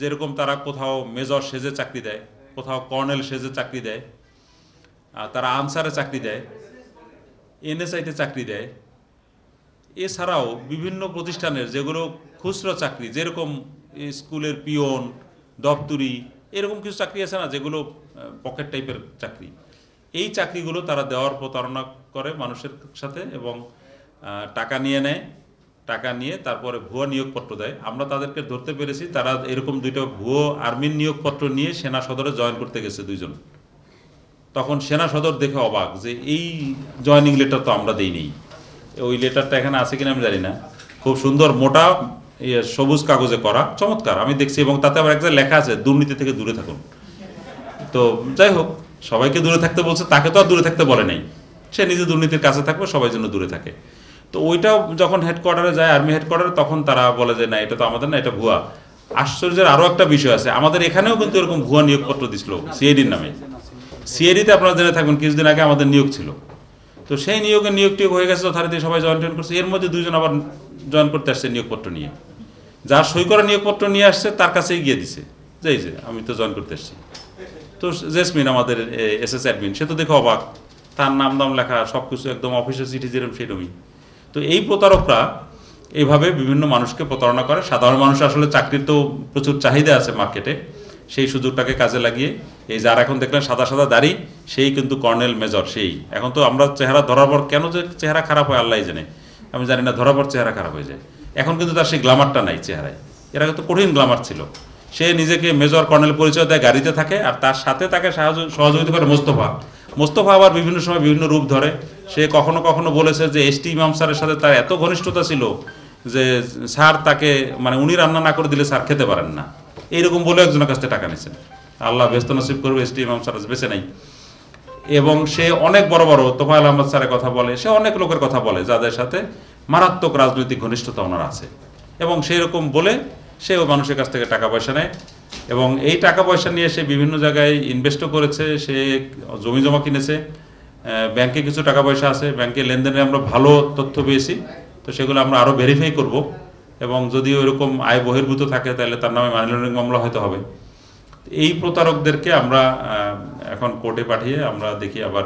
যেরকম তারা কোথাও মেজর সেজে চাকরি দেয় কোথাও কর্নেল সেজে চাকরি দেয় তারা আনসারে চাকরি দেয় এনএসআইতে চাকরি দেয় এছাড়াও বিভিন্ন প্রতিষ্ঠানের যেগুলো খুচরো চাকরি যেরকম স্কুলের পিওন দপ্তরি এরকম কিছু চাকরি আছে না যেগুলো পকেট টাইপের চাকরি এই চাকরিগুলো তারা দেওয়ার প্রতারণা করে মানুষের সাথে এবং টাকা নিয়ে নেয় টাকা নিয়ে তারপরে ভুয়া নিয়োগপত্র দেয় আমরা তাদেরকে ধরতে পেরেছি তারা এরকম দুইটা ভুয়ো আর্মির নিয়োগপত্র নিয়ে সেনা সদরে জয়েন করতে গেছে দুইজন তখন সেনা সদর দেখে অবাক যে এই জয়নিং লেটার তো আমরা দিইনি ওই লেটারটা এখানে আছে কিনা আমি জানি না খুব সুন্দর মোটা ইয়ে, সবুজ কাগজে করা চমৎকার আমি দেখছি এবং তাতে আবার একটা লেখা আছে দুর্নীতি থেকে দূরে থাকুন তো যাই হোক সবাইকে দূরে থাকতে বলছে তাকে তো আর দূরে থাকতে বলে নাই সে নিজে দুর্নীতির কাছে থাকবে সবাই জন্য দূরে থাকে তো ওইটাও যখন হেডকোয়ার্টারে যায় আর্মি হেডকোয়ার্টারে তখন তারা বলে যে না এটা তো আমাদের না এটা ভুয়া আশ্চর্যের আরও একটা বিষয় আছে আমাদের এখানেও কিন্তু এরকম ভুয়া নিয়োগপত্র দিছিল সিএডির নামে সিএডিতে আপনারা জেনে থাকবেন কিছুদিন আগে আমাদের নিয়োগ ছিল তো সেই নিয়োগে নিয়োগ টিয়োগ হয়ে গেছে যথারীতি সবাই জয়েন টয়েন করছে এর মধ্যে দুজন আবার জয়েন করতে আসছে নিয়োগপত্র নিয়ে যার সই করা নিয়োগপত্র নিয়ে আসছে তার কাছেই গিয়ে দিছে যাই যে আমি তো জয়েন করতে আসছি তো জেসমিন আমাদের এস এস অ্যাডমিন সে তো দেখো অবাক তার নাম দাম লেখা সব কিছু একদম অফিসের চিঠি যেরকম সেরমই তো এই প্রতারকরা এইভাবে বিভিন্ন মানুষকে প্রতারণা করে সাধারণ মানুষ আসলে চাকরির তো প্রচুর চাহিদা আছে মার্কেটে সেই সুযোগটাকে কাজে লাগিয়ে এই যার এখন দেখলেন সাদা সাদা দাড়ি সেই কিন্তু কর্নেল মেজর সেই এখন তো আমরা চেহারা ধরার পর কেন যে চেহারা খারাপ হয় আল্লাহ জানে আমি জানি না ধরার পর চেহারা খারাপ হয়ে যায় এখন কিন্তু তার সেই গ্লামারটা নাই চেহারায় এরা কিন্তু কঠিন গ্লামার ছিল সে নিজেকে মেজর কর্নেল পরিচয় দেয় গাড়িতে থাকে আর তার সাথে তাকে সাহায্য সহযোগিতা করে মোস্তফা মোস্তফা আবার বিভিন্ন সময় বিভিন্ন রূপ ধরে সে কখনো কখনো বলেছে যে এস টি ইমাম স্যারের সাথে তার এত ঘনিষ্ঠতা ছিল যে স্যার তাকে মানে উনি রান্না না করে দিলে স্যার খেতে পারেন না এইরকম বলে একজনের কাছ থেকে টাকা নিয়েছেন আল্লাহ ব্যস্ত নসিব করবে এসটি ইমাম স্যার বেছে নেই এবং সে অনেক বড় বড় তোফায়ল আহমদ স্যারের কথা বলে সে অনেক লোকের কথা বলে যাদের সাথে মারাত্মক রাজনৈতিক ঘনিষ্ঠতা ওনার আছে এবং সেই রকম বলে ওই মানুষের কাছ থেকে টাকা পয়সা নেয় এবং এই টাকা পয়সা নিয়ে সে বিভিন্ন জায়গায় ইনভেস্টও করেছে সে জমি জমা কিনেছে ব্যাংকে কিছু টাকা পয়সা আছে ব্যাংকে লেনদেনে আমরা ভালো তথ্য পেয়েছি তো সেগুলো আমরা আরও ভেরিফাই করব এবং যদি ওইরকম আয় বহির্ভূত থাকে তাহলে তার নামে মানি লন্ডারিং মামলা হয়তো হবে এই প্রতারকদেরকে আমরা এখন কোর্টে পাঠিয়ে আমরা দেখি আবার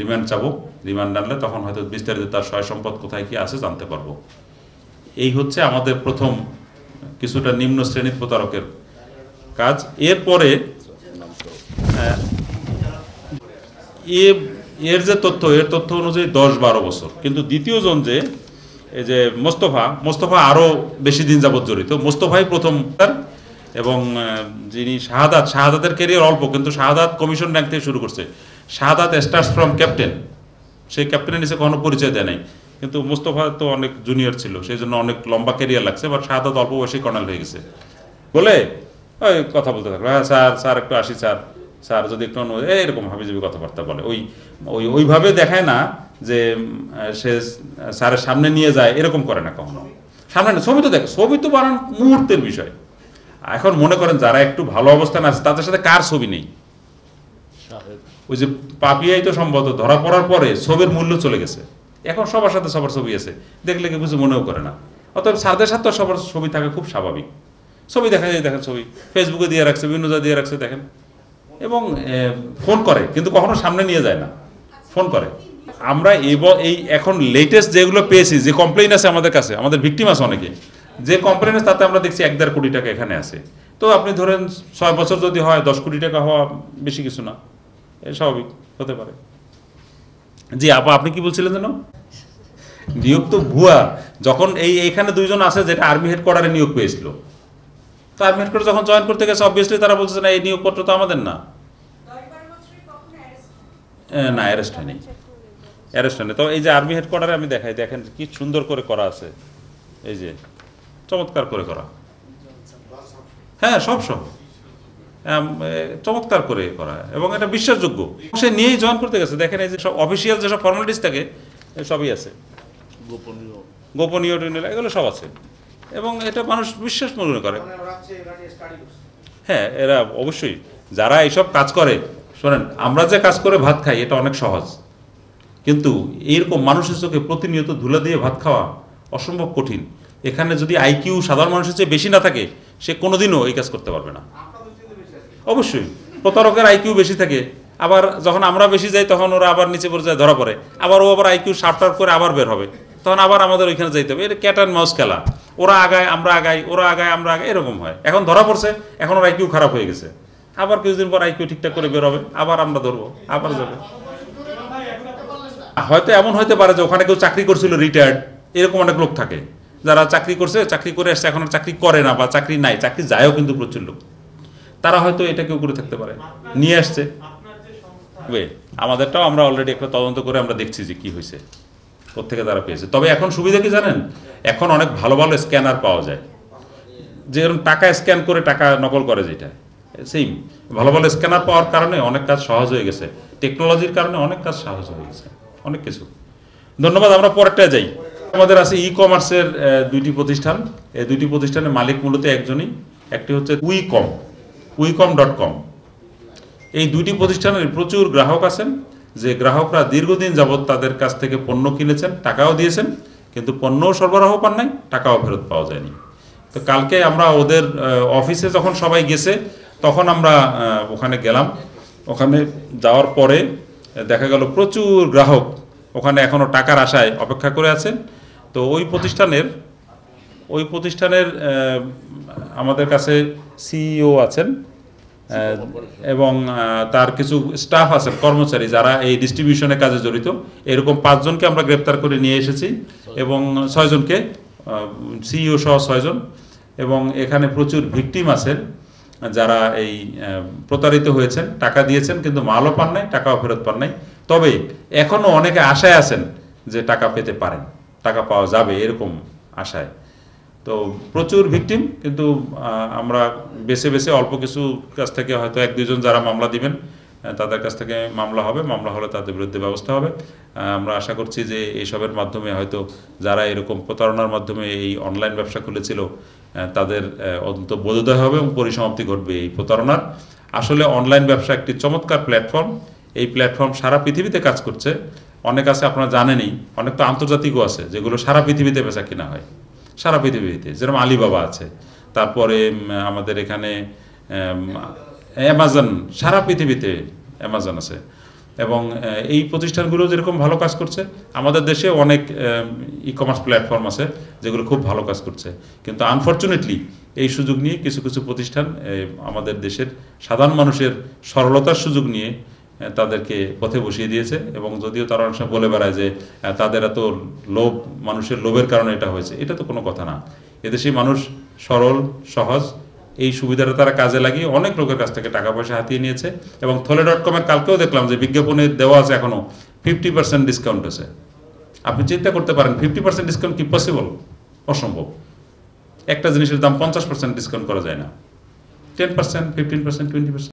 রিমান্ড চাব রিমান্ড আনলে তখন হয়তো বিস্তারিত তার সয় সম্পদ কোথায় কি আছে জানতে পারবো এই হচ্ছে আমাদের প্রথম কিছুটা নিম্ন শ্রেণীর প্রতারকের কাজ এরপরে এ এর যে তথ্য এর তথ্য অনুযায়ী দশ বারো বছর কিন্তু দ্বিতীয় জন যে এই যে মোস্তফা মোস্তফা আরও বেশি দিন যাবৎ জড়িত মোস্তফাই প্রথম এবং যিনি শাহাদাত শাহাদাতের ক্যারিয়ার অল্প কিন্তু শাহাদাত কমিশন র্যাঙ্ক থেকে শুরু করছে শাহাদাত স্টার্স ফ্রম ক্যাপ্টেন সেই ক্যাপ্টেনের নিচে কোনো পরিচয় দেয় নাই কিন্তু মোস্তফা তো অনেক জুনিয়র ছিল সেই জন্য অনেক লম্বা ক্যারিয়ার লাগছে বাট শাহাদাত অল্প বয়সেই কর্নেল হয়ে গেছে বলে ওই কথা বলতে থাকলো হ্যাঁ স্যার স্যার একটু আসি স্যার স্যার যদি একটু এরকম হাবিজাবি কথাবার্তা বলে ওই ওই ওইভাবে দেখায় না যে সে স্যারের সামনে নিয়ে যায় এরকম করে না কখনো সামনে না ছবি তো দেখ ছবি তো বানান মুহূর্তের বিষয় এখন মনে করেন যারা একটু ভালো অবস্থান আছে তাদের সাথে কার ছবি নেই ওই যে পাপিয়াই তো সম্ভবত ধরা পড়ার পরে ছবির মূল্য চলে গেছে এখন সবার সাথে সবার ছবি আছে দেখলে কি কিছু মনেও করে না অতএব স্যারদের সাথে সবার ছবি থাকা খুব স্বাভাবিক ছবি দেখা যায় দেখেন ছবি ফেসবুকে দিয়ে রাখছে বিভিন্ন জায়গায় দিয়ে রাখছে দেখেন এবং ফোন করে কিন্তু কখনো সামনে নিয়ে যায় না ফোন করে আমরা এই এখন লেটেস্ট যেগুলো পেয়েছি যে কমপ্লেন আছে আমাদের কাছে আমাদের ভিকটিম আছে অনেকে যে কমপ্লেন আছে তাতে আমরা দেখছি এক দেড় কোটি টাকা এখানে আছে তো আপনি ধরেন ছয় বছর যদি হয় দশ কোটি টাকা হওয়া বেশি কিছু না স্বাভাবিক হতে পারে জি আপা আপনি কি বলছিলেন যেন নিয়োগ তো ভুয়া যখন এই এখানে দুইজন আছে যেটা আর্মি হেডকোয়ার্টারে নিয়োগ পেয়েছিল তো আহমেদ করে যখন জয়েন করতে গেছে অবভিয়াসলি তারা বলছে না এই নিয়োগপত্র তো আমাদের না না অ্যারেস্ট হয়নি অ্যারেস্ট হয়নি এই যে আর্মি হেডকোয়ার্টারে আমি দেখাই দেখেন কি সুন্দর করে করা আছে এই যে চমৎকার করে করা হ্যাঁ সব সব চমৎকার করে করা এবং এটা বিশ্বাসযোগ্য সে নিয়েই জয়েন করতে গেছে দেখেন এই যে সব অফিসিয়াল যেসব ফর্মালিটিস থাকে সবই আছে গোপনীয় গোপনীয় এগুলো সব আছে এবং এটা মানুষ বিশ্বাস মনে করে মানে হ্যাঁ এরা অবশ্যই যারা এইসব কাজ করে শোনেন আমরা যে কাজ করে ভাত খাই এটা অনেক সহজ কিন্তু এইরকম মানুষের চোখে প্রতিনিয়ত ধুলে দিয়ে ভাত খাওয়া অসম্ভব কঠিন এখানে যদি আইকিউ সাধারণ মানুষের চেয়ে বেশি না থাকে সে কোনোদিনও এই কাজ করতে পারবে না অবশ্যই প্রতারকের আইকিউ বেশি থাকে আবার যখন আমরা বেশি যাই তখন ওরা আবার নিচে পর্যায়ে ধরা পড়ে আবার ও আবার আইকিউ সার্ট করে আবার বের হবে তখন আবার আমাদের ওইখানে যাইতে হবে এটা ক্যাট অ্যান্ড মাউস খেলা ওরা আগায় আমরা আগাই ওরা আগায় আমরা আগাই এরকম হয় এখন ধরা পড়ছে এখন ওর আইকিউ খারাপ হয়ে গেছে আবার কিছুদিন পর আইকিউ ঠিকঠাক করে বেরোবে আবার আমরা ধরবো আবার যাবে হয়তো এমন হতে পারে যে ওখানে কেউ চাকরি করছিল রিটায়ার্ড এরকম অনেক লোক থাকে যারা চাকরি করছে চাকরি করে আসছে এখন চাকরি করে না বা চাকরি নাই চাকরি যায়ও কিন্তু প্রচুর লোক তারা হয়তো এটা কেউ করে থাকতে পারে নিয়ে আসছে ওয়ে আমাদেরটাও আমরা অলরেডি একটা তদন্ত করে আমরা দেখছি যে কি হয়েছে কোথেকে তারা পেয়েছে তবে এখন সুবিধা কি জানেন এখন অনেক ভালো ভালো স্ক্যানার পাওয়া যায় যেরকম টাকা স্ক্যান করে টাকা নকল করে যেটা সেম ভালো ভালো স্ক্যানার পাওয়ার কারণে অনেক কাজ সহজ হয়ে গেছে টেকনোলজির কারণে অনেক কাজ সহজ হয়ে গেছে অনেক কিছু ধন্যবাদ আমরা পরেরটা যাই আমাদের আছে ই কমার্সের দুইটি প্রতিষ্ঠান এই দুইটি প্রতিষ্ঠানের মালিক মূলত একজনই একটি হচ্ছে উইকম উইকম ডট কম এই দুইটি প্রতিষ্ঠানের প্রচুর গ্রাহক আছেন যে গ্রাহকরা দীর্ঘদিন যাবৎ তাদের কাছ থেকে পণ্য কিনেছেন টাকাও দিয়েছেন কিন্তু পণ্যও সরবরাহ পান নাই টাকাও ফেরত পাওয়া যায়নি তো কালকে আমরা ওদের অফিসে যখন সবাই গেছে তখন আমরা ওখানে গেলাম ওখানে যাওয়ার পরে দেখা গেল প্রচুর গ্রাহক ওখানে এখনও টাকার আশায় অপেক্ষা করে আছেন তো ওই প্রতিষ্ঠানের ওই প্রতিষ্ঠানের আমাদের কাছে সিইও e আছেন এবং তার কিছু স্টাফ আছে কর্মচারী যারা এই ডিস্ট্রিবিউশনের কাজে জড়িত এরকম পাঁচজনকে আমরা গ্রেপ্তার করে নিয়ে এসেছি এবং ছয়জনকে সিইও সহ ছয়জন এবং এখানে প্রচুর ভিকটিম আছে যারা এই প্রতারিত হয়েছেন টাকা দিয়েছেন কিন্তু মালও পান নাই টাকাও ফেরত পান নাই তবে এখনও অনেকে আশায় আছেন যে টাকা পেতে পারেন টাকা পাওয়া যাবে এরকম আশায় তো প্রচুর ভিকটিম কিন্তু আমরা বেছে বেছে অল্প কিছু কাছ থেকে হয়তো এক দুজন যারা মামলা দিবেন তাদের কাছ থেকে মামলা হবে মামলা হলে তাদের বিরুদ্ধে ব্যবস্থা হবে আমরা আশা করছি যে এইসবের মাধ্যমে হয়তো যারা এরকম প্রতারণার মাধ্যমে এই অনলাইন ব্যবসা খুলেছিল তাদের অন্তত বোধোদয় হবে এবং পরিসমাপ্তি ঘটবে এই প্রতারণার আসলে অনলাইন ব্যবসা একটি চমৎকার প্ল্যাটফর্ম এই প্ল্যাটফর্ম সারা পৃথিবীতে কাজ করছে অনেক আছে আপনারা জানেনই অনেক তো আন্তর্জাতিকও আছে যেগুলো সারা পৃথিবীতে বেচা কিনা হয় সারা পৃথিবীতে যেরকম আলিবাবা আছে তারপরে আমাদের এখানে অ্যামাজন সারা পৃথিবীতে অ্যামাজন আছে এবং এই প্রতিষ্ঠানগুলো যেরকম ভালো কাজ করছে আমাদের দেশে অনেক ই কমার্স প্ল্যাটফর্ম আছে যেগুলো খুব ভালো কাজ করছে কিন্তু আনফর্চুনেটলি এই সুযোগ নিয়ে কিছু কিছু প্রতিষ্ঠান আমাদের দেশের সাধারণ মানুষের সরলতার সুযোগ নিয়ে তাদেরকে পথে বসিয়ে দিয়েছে এবং যদিও তারা অনেক সময় বলে বেড়ায় যে তাদের এত লোভ মানুষের লোভের কারণে এটা হয়েছে এটা তো কোনো কথা না এদেশে মানুষ সরল সহজ এই সুবিধাটা তারা কাজে লাগিয়ে অনেক লোকের কাছ থেকে টাকা পয়সা হাতিয়ে নিয়েছে এবং থলে ডট কমের কালকেও দেখলাম যে বিজ্ঞাপনে দেওয়া আছে এখনও ফিফটি পার্সেন্ট ডিসকাউন্ট আছে আপনি চিন্তা করতে পারেন ফিফটি পার্সেন্ট ডিসকাউন্ট কি পসিবল অসম্ভব একটা জিনিসের দাম পঞ্চাশ পার্সেন্ট ডিসকাউন্ট করা যায় না ten percent fifteen percent twenty percent